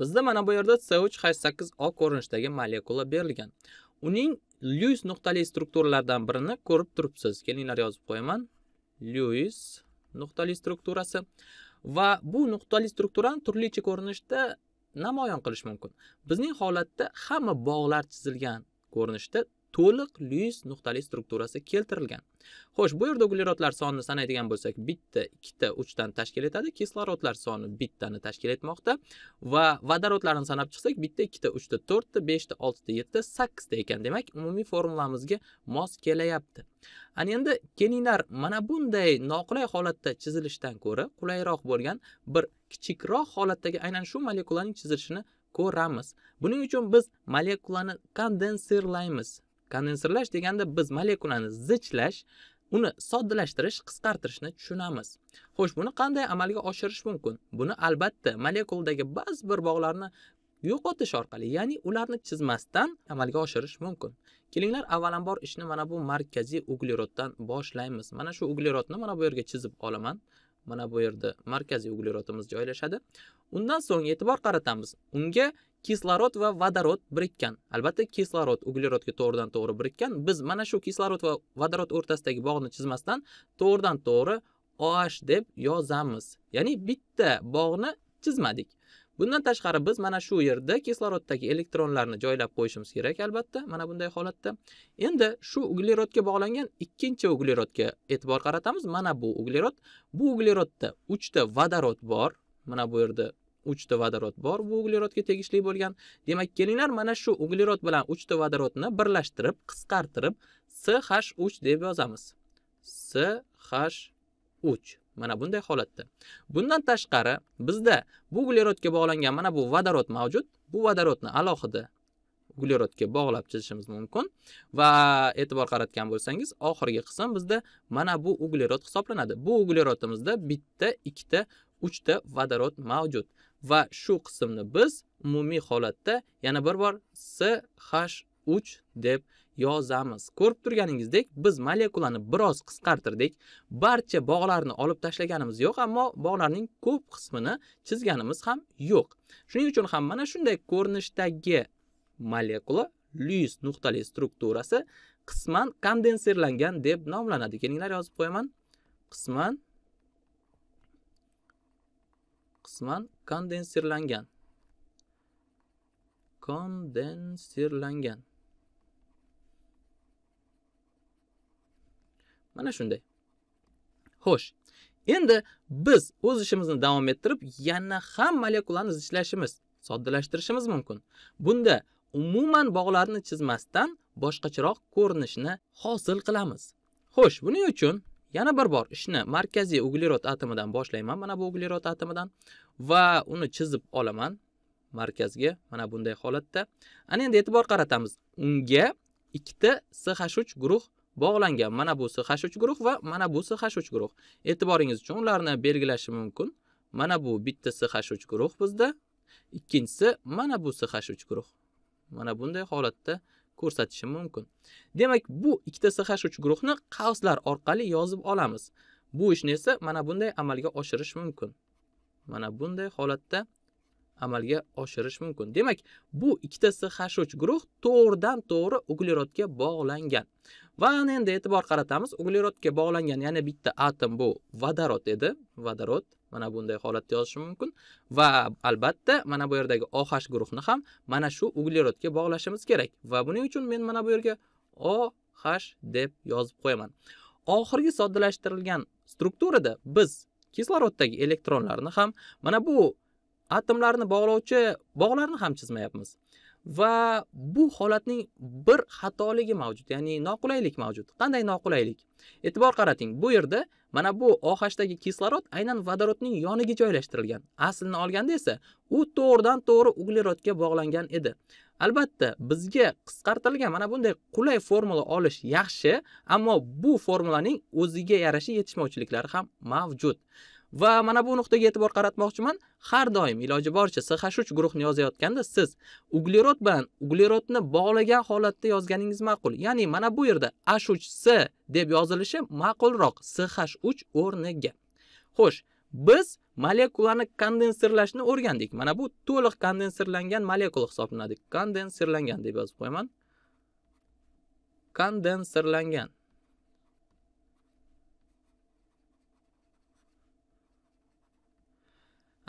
bizda mana bu yerda c3 h 8 o ko'rinishidagi molekula berilgan uning Lewis nuqtali strukturalardan birini ko'rib turibsiz kelinglar yozib qo'yaman Lewis nuqtali strukturasi va bu nuqtali strukturani turlicha ko'rinishda namoyon qilish mumkin bizning holatda hamma bog'lar chizilgan ko'rinishda to'liq lyuis nuqtali strukturasi keltirilgan xo'sh bu yerda uglerodlar sonini sanaydigan bo'lsak bitta ikkita uchdan tashkil etadi kislorodlar soni bittani tashkil etmoqda va vodorodlarni sanab chiqsak bitta ikkita uchta to'rtta beshta oltita yettita sakkizta ekan demak umumiy formulamizga mos kelayapti ana endi kelinglar mana bunday noqulay holatda chizilishdan ko'ra qulayroq bo'lgan bir kichikroq holatdagi aynan shu molekulaning chizilishini ko'ramiz buning uchun biz molekulani kondenserlaymiz kondensirlash deganda biz molekulani zichlash uni soddalashtirish qisqartirishni tushunamiz xo'sh buni qanday amalga oshirish mumkin buni albatta molekuldagi ba'zi bir bog'larni yo'qotish orqali ya'ni ularni chizmasdan amalga oshirish mumkin kelinglar avvalambor ishni mana bu markaziy ugleroddan boshlaymiz mana shu uglerodni mana bu yerga chizib olaman mana bu yerda markaziy uglerodimiz joylashadi undan so'ng e'tibor qaratamiz unga kislorod va vodorod birikkan albatta kislorod uglerodga to'g'ridan to'g'ri birikkan biz mana shu kislorod va vodorod o'rtasidagi bog'ni chizmasdan to'g'ridan to'g'ri oh deb yozamiz ya'ni bitta bog'ni chizmadik bundan tashqari biz mana shu yerda kisloroddagi elektronlarni joylab qo'yishimiz kerak albatta mana bunday holatda endi shu uglerodga bog'langan ikkinchi uglerodga e'tibor qaratamiz mana bu uglerod bu uglerodda uchta vodorod bor mana bu yerda uchta vodorod bor bu uglerodga tegishli bo'lgan demak kelinglar mana shu uglerod bilan uchta vodorodni birlashtirib qisqartirib ch3 deb yozamiz ch3 mana bunday holatda bundan tashqari bizda bu uglerodga bog'langan mana bu vodorod mavjud bu vodorodni alohida uglerodga bog'lab chizishimiz mumkin va e'tibor qaratgan bo'lsangiz oxirgi qism bizda mana bu uglerod hisoblanadi bu uglerodimizda bitta ikkita uchta vodorod mavjud va shu qismni biz umumiy holatda yana bir bor CH3 deb yozamiz. Ko'rib turganingizdek, biz molekulani biroz qisqartirdik. Barcha bog'larni olib tashlaganimiz yo'q, ammo bog'larning ko'p qismini chizganimiz ham yo'q. Shuning uchun ham mana shunday ko'rinishdagi molekula lyus nuqtali strukturasi qisman kondenserlangan deb nomlanadi. Kelinglar yozib qo'yaman. Qisman qisman kondensirlangan kondensirlangan mana shunday xo'sh endi biz o'z ishimizni davom ettirib yana ham molekulani zichlashimiz soddalashtirishimiz mumkin bunda umuman bog'larni chizmasdan boshqacharoq ko'rinishni hosil qilamiz xo'sh buning uchun yana bir bor ishni markaziy uglerod atomidan boshlayman mana bu uglerod atomidan va uni chizib olaman markazga mana bunday holatda ana endi e'tibor qaratamiz unga ikkita ch uch guruh bog'langan mana bu ch uch guruh va mana bu ch uch guruh e'tiboringiz uchun ularni belgilashi mumkin mana bu bitta ch uch guruh bizda ikkinchisi mana bu ch uch guruh mana bunday holatda ko'rsatishi mumkin demak bu ikkita saqlashuvchi guruhni qavslar orqali yozib olamiz bu ishni esa mana bunday amalga oshirish mumkin mana bunday holatda amalga oshirish mumkin demak bu ikkita saqlashuvchi guruh to'g'ridan to'g'ri uglerodga bog'langan va endi e'tibor qaratamiz uglerodga bog'langan yana bitta atom bu vodorod edi vodorod mana bunday holatda yozishim mumkin va albatta mana bu yerdagi OH guruhni ham mana shu uglerodga bog'lashimiz kerak va buning uchun men mana bu yerga OH deb yozib qo'yaman oxirgi soddalashtirilgan strukturada biz kisloroddagi elektronlarni ham mana bu atomlarni bog'lovchi bog'larni ham chizmayapmiz va bu holatning bir xatoligi mavjud ya'ni noqulaylik mavjud qanday noqulaylik e'tibor qarating bu yerda mana bu ohashdagi kislorod aynan vodorodning yoniga joylashtirilgan aslini olganda esa u to'g'ridan to'g'ri uglerodga bog'langan edi albatta bizga qisqartirilgan mana bunday qulay formula olish yaxshi ammo bu formulaning o'ziga yarasha yetishmovchiliklari ham mavjud Va mana bu nuqtaga e'tibor qaratmoqchiman. Har doim iloji boricha SH3 guruhni yozayotganda siz uglerod bilan uglerodni bog'lagan holatda yozganingiz ma'qul. Ya'ni mana bu yerda H3S deb yozilishi ma'qulroq SH3 o'rniga. Xo'sh, biz molekulani kondensirlashni o'rgandik. Mana bu to'liq kondensirlangan molekula hisoblanadi. Kondensirlangan deb yozib qo'yaman. Kondensirlangan.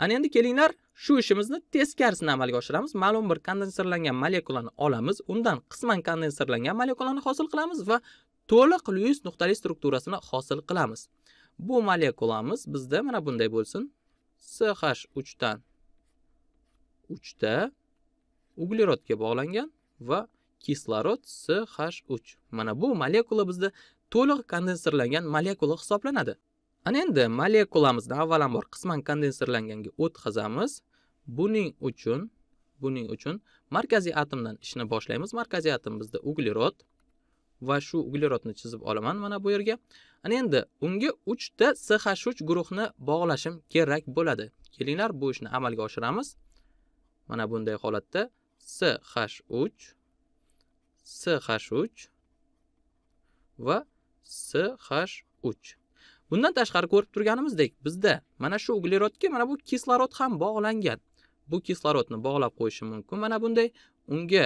ana endi kelinglar shu ishimizni teskarisini amalga oshiramiz ma'lum bir kondenserlangan molekulani olamiz undan qisman kondenserlangan molekulani hosil qilamiz va to'liq lyuis nuqtali strukturasini hosil qilamiz bu molekulamiz bizda mana bunday bo'lsin ch 3 dan 3 ta uglerodga bog'langan va kislorod ch 3 mana bu molekula bizda to'liq kondenserlangan molekula hisoblanadi ana endi molekulamizni avvalambor qisman kondensirlanganga o'tkazamiz buning uchun buning uchun markaziy atomdan ishni boshlaymiz markaziy atom bizda uglerod va shu uglerodni chizib olaman mana bu yerga ana endi unga 3 ta ch3 guruhni bog'lashim kerak bo'ladi kelinglar bu ishni amalga oshiramiz mana bunday holatda ch3 ch3 va ch3 bundan tashqari ko'rib turganimizdek bizda mana shu uglerodga mana bu kislorod ham bog'langan bu kislorodni bog'lab qo'yishim mumkin mana bunday unga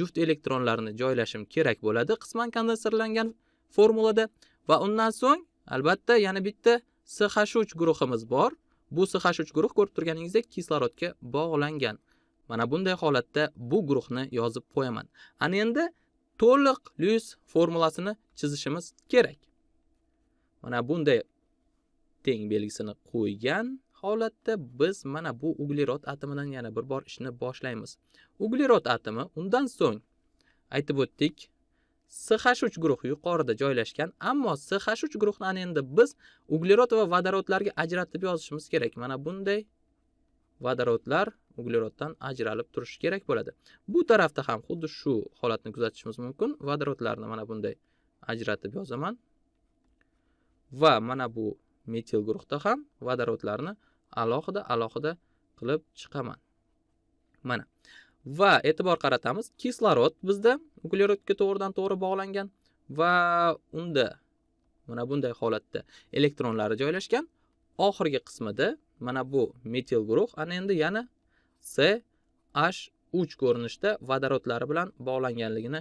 juft elektronlarni joylashim kerak bo'ladi qisman kondensirlangan formulada va undan so'ng albatta yana bitta sh3 guruhimiz bor bu sh3 guruh ko'rib turganingizdek kislorodga bog'langan mana bunday holatda bu guruhni yozib qo'yaman ana endi to'liq Lewis formulasini chizishimiz kerak mana bunday teng belgisini qo'ygan holatda biz mana bu uglerod atomidan yana bir bor ishni boshlaymiz uglerod atomi undan so'ng aytib o'tdik SH3 guruhi yuqorida joylashgan, ammo SH3 guruhini endi biz uglerod va vodorodlarga ajratib yozishimiz kerak. Mana bunday vodorodlar ugleroddan ajralib turishi kerak bo'ladi. Bu tarafda ham xuddi shu holatni kuzatishimiz mumkin. Vodorodlarni mana bunday ajratib yozaman. va mana bu metil guruhda ham vodorodlarni alohida alohida qilib chiqaman mana va e'tibor qaratamiz kislorod bizda uglerodga to'g'ridan to'g'ri bog'langan va unda mana bunday holatda elektronlari joylashgan oxirgi qismida mana bu metil guruh ana endi yana CH3 ko'rinishda vodorodlari bilan bog'langanligini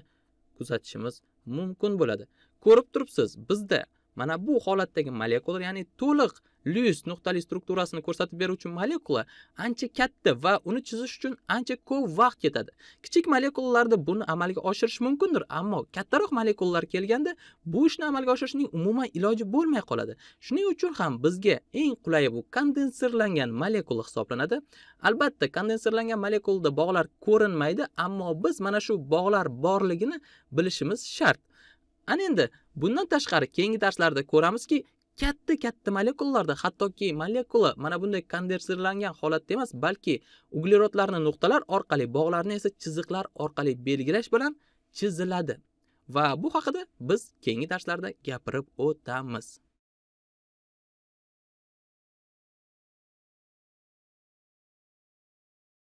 kuzatishimiz mumkin bo'ladi ko'rib turibsiz bizda mana bu holatdagi molekula ya'ni to'liq lyus nuqtali strukturasini ko'rsatib beruvchi molekula ancha katta va uni chizish uchun ancha ko'p vaqt ketadi kichik molekulalarda buni amalga oshirish mumkindir ammo kattaroq molekulalar kelganda bu ishni amalga oshirishning umuman iloji bo'lmay qoladi shuning uchun ham bizga eng qulayi bu kondensirlangan molekula hisoblanadi albatta kondensirlangan molekulada bog'lar ko'rinmaydi ammo biz mana shu bog'lar borligini bilishimiz shart ana endi bundan tashqari keyingi darslarda ko'ramizki katta katta molekulalarda hattoki molekula mana bunday kondenserlangan holatda emas balki uglerodlarni nuqtalar orqali bog'larni esa chiziqlar orqali belgilash bilan chiziladi va bu haqida biz keyingi darslarda gapirib o'tamiz